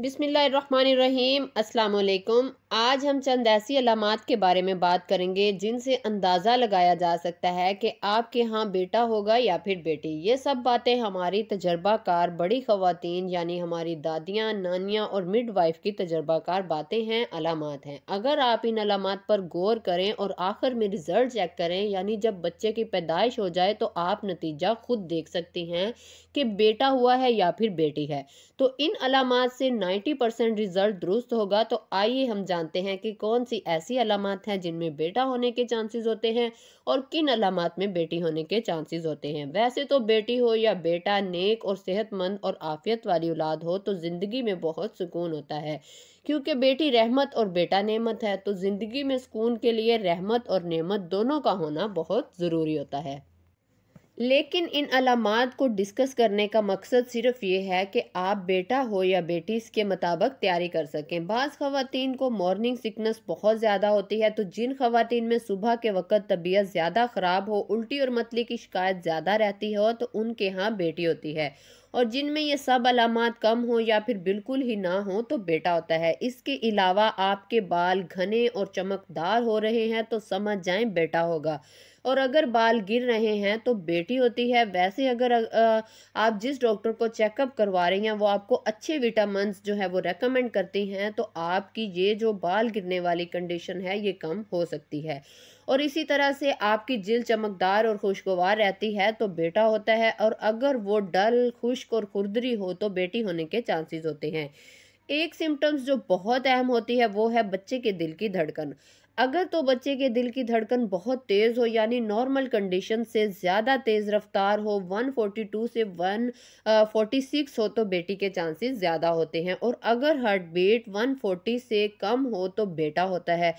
बिसमीम् अल्लाम आज हम चंद ऐसी अलामत के बारे में बात करेंगे जिनसे अंदाज़ा लगाया जा सकता है कि आपके यहाँ बेटा होगा या फिर बेटी ये सब बातें हमारी तजर्बाकार बड़ी ख़वातीन यानी हमारी दादियाँ नानियाँ और मिड वाइफ की तजर्बाकार बातें हैं अलामत हैं अगर आप इन अलामत पर गौर करें और आखिर में रिज़ल्ट चेक करें यानी जब बच्चे की पैदाइश हो जाए तो आप नतीजा खुद देख सकती हैं कि बेटा हुआ है या फिर बेटी है तो इन अलामत से नाइन्टी परसेंट रिजल्ट दुरुस्त होगा तो आइए हम जानते हैं कि कौन सी ऐसी अलामत हैं जिनमें बेटा होने के चांसेस होते हैं और किन अलामत में बेटी होने के चांसेस होते हैं वैसे तो बेटी हो या बेटा नेक और सेहतमंद और आफियत वाली औलाद हो तो ज़िंदगी में बहुत सुकून होता है क्योंकि बेटी रहमत और बेटा नेमत है तो ज़िंदगी में सुकून के लिए रहमत और नेमत दोनों का होना बहुत ज़रूरी होता है लेकिन इन अलामत को डिस्कस करने का मकसद सिर्फ ये है कि आप बेटा हो या बेटी इसके मुताबिक तैयारी कर सकें बाज़ ख़वान को मॉर्निंग सिकनेस बहुत ज़्यादा होती है तो जिन ख़वान में सुबह के वक्त तबीयत ज़्यादा ख़राब हो उल्टी और मतली की शिकायत ज़्यादा रहती हो तो उनके यहाँ बेटी होती है और जिनमें ये सब अलामत कम हो या फिर बिल्कुल ही ना हो तो बेटा होता है इसके अलावा आपके बाल घने और चमकदार हो रहे हैं तो समझ जाएं बेटा होगा और अगर बाल गिर रहे हैं तो बेटी होती है वैसे अगर आप जिस डॉक्टर को चेकअप करवा रही हैं वो आपको अच्छे विटामिन जो है वो रेकमेंड करती हैं तो आपकी ये जो बाल गिरने वाली कंडीशन है ये कम हो सकती है और इसी तरह से आपकी जिल चमकदार और खुशगवार रहती है तो बेटा होता है और अगर वो डल खुश्क और खुरदरी हो तो बेटी होने के चांसेस होते हैं एक सिम्टम्स जो बहुत अहम होती है वो है बच्चे के दिल की धड़कन अगर तो बच्चे के दिल की धड़कन बहुत तेज़ हो यानी नॉर्मल कंडीशन से ज़्यादा तेज़ रफ्तार हो 142 से 146 हो तो बेटी के चांसेस ज़्यादा होते हैं और अगर हार्ट बीट 140 से कम हो तो बेटा होता है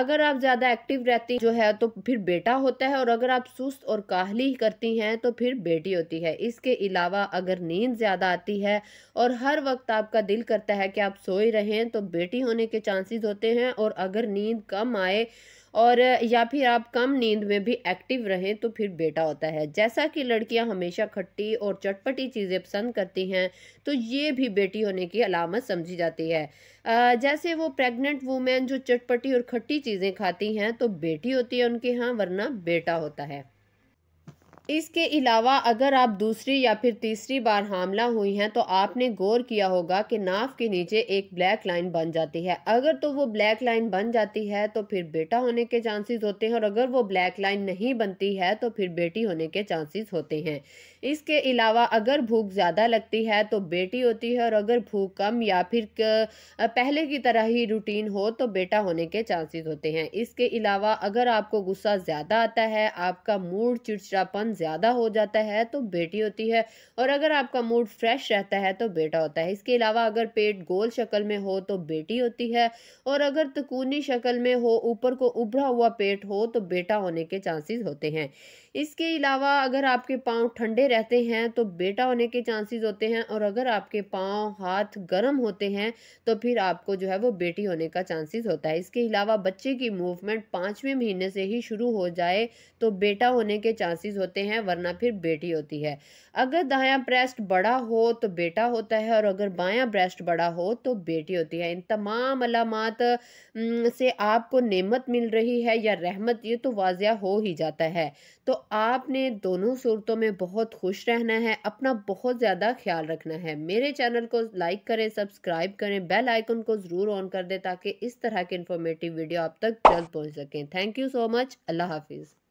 अगर आप ज़्यादा एक्टिव रहती जो है तो फिर बेटा होता है और अगर आप सुस्त और काहली करती हैं तो फिर बेटी होती है इसके अलावा अगर नींद ज़्यादा आती है और हर वक्त आपका दिल करता है कि आप सोए रहें तो बेटी होने के चांसेस होते हैं और अगर नींद कम आए और या फिर आप कम नींद में भी एक्टिव रहें तो फिर बेटा होता है जैसा कि लड़कियां हमेशा खट्टी और चटपटी चीज़ें पसंद करती हैं तो ये भी बेटी होने की अलामत समझी जाती है जैसे वो प्रेग्नेंट वूमेन जो चटपटी और खट्टी चीज़ें खाती हैं तो बेटी होती है उनके यहाँ वरना बेटा होता है इसके अलावा अगर आप दूसरी या फिर तीसरी बार हामला हुई हैं तो आपने गौर किया होगा कि नाफ के नीचे एक ब्लैक लाइन बन जाती है अगर तो वो ब्लैक लाइन बन जाती है तो फिर बेटा होने के चांसेस होते हैं और अगर वो ब्लैक लाइन नहीं बनती है तो फिर बेटी होने के चांसेस होते हैं इसके अलावा अगर भूख ज़्यादा लगती है तो बेटी होती है और अगर भूख कम या फिर पहले की तरह ही रूटीन हो तो बेटा होने के चांसेस होते हैं इसके अलावा अगर आपको गुस्सा ज़्यादा आता है आपका मूड चिड़चिड़ापन ज़्यादा हो जाता है तो बेटी होती है और अगर आपका मूड फ्रेश रहता है तो बेटा होता है इसके अलावा अगर पेट गोल शक्ल में हो तो बेटी होती है और अगर तकूनी शक्ल में हो ऊपर को उभरा हुआ पेट हो तो बेटा होने के चांसेस होते हैं इसके अलावा अगर आपके पाँव ठंडे रहते हैं तो बेटा होने के चांसेस होते हैं और अगर आपके पाँव हाथ गर्म होते हैं तो फिर आपको जो है वो बेटी होने का चांसेस होता है इसके अलावा बच्चे की मूवमेंट पाँचवें महीने से ही शुरू हो जाए तो बेटा होने के चांसेस होते होते हैं वरना फिर बेटी होती है अगर दाया ब्रेस्ट बड़ा हो तो बेटा होता है और अगर बायां ब्रेस्ट बड़ा हो तो बेटी होती है इन तमाम अलामत से आपको नेमत मिल रही है या रहमत ये तो वाजिया हो ही जाता है तो आपने दोनों सूरतों में बहुत खुश रहना है अपना बहुत ज़्यादा ख्याल रखना है मेरे चैनल को लाइक करें सब्सक्राइब करें बेल आइकन को ज़रूर ऑन कर दें ताकि इस तरह के इन्फॉर्मेटिव वीडियो आप तक जल्द पहुँच सकें थैंक यू सो मच अल्लाह हाफिज़